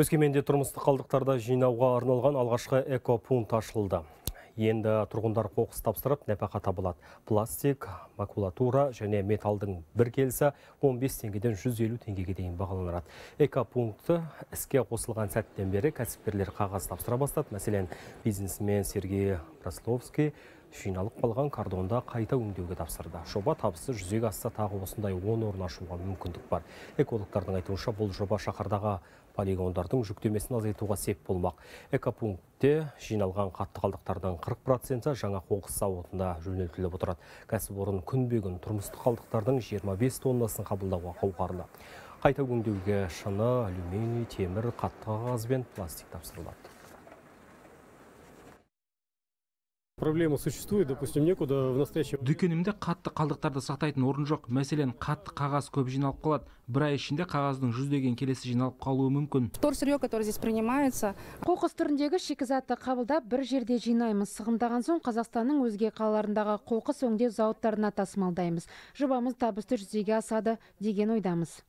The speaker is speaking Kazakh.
Өскеменде тұрмыстық қалдықтарды жинауға арналған алғашқы экопункт ашылды. Енді тұрғындар қоқыс тапсырып, нәпақа табылады. Пластик, макулатура және металдың бір келсі 15 теңгеден 150 теңгеге дейін бағаланырады. Экопунктті іске қосылған сәттен бері кәсіпкерлер қағаз тапсыра бастады. Мәселен, бизнесмен Сергей Брасловский жиналып қалған кардонда қайта өңдеуге тапсырды жоба табысы жүзеге асса тағы осындай он орын ашуға мүмкіндік бар экологтардың айтуынша бұл жоба шаһардағы полигондардың жүктемесін азайтуға сеп болмақ экопунктте жиналған қатты қалдықтардың 40 проценті жаңа қоқыс зауытына жөнелтіліп отырады кәсіпорын күнбе күн тұрмыстық қалдықтардың 25 тоннасын қабылдауға қауқарлы қайта өңдеуге шыны алюминий темір қатты қағаз бен пластик тапсырылады проблема существует допустим некуда в настоящее дүкенімде қатты қалдықтарды сақтайтын орын жоқ мәселен қатты қағаз көп жиналып қалады бір ай ішінде қағаздың жүздеген келесі жиналып қалуы мүмкін сырье который здесь принимается қоқыс түріндегі шикізатты қабылдап бір жерде жинаймыз сығымдаған соң қазақстанның өзге қалаларындағы қоқыс өңдеу зауыттарына тасымалдаймыз жобамыз табысты жүзеге асады деген ойдамыз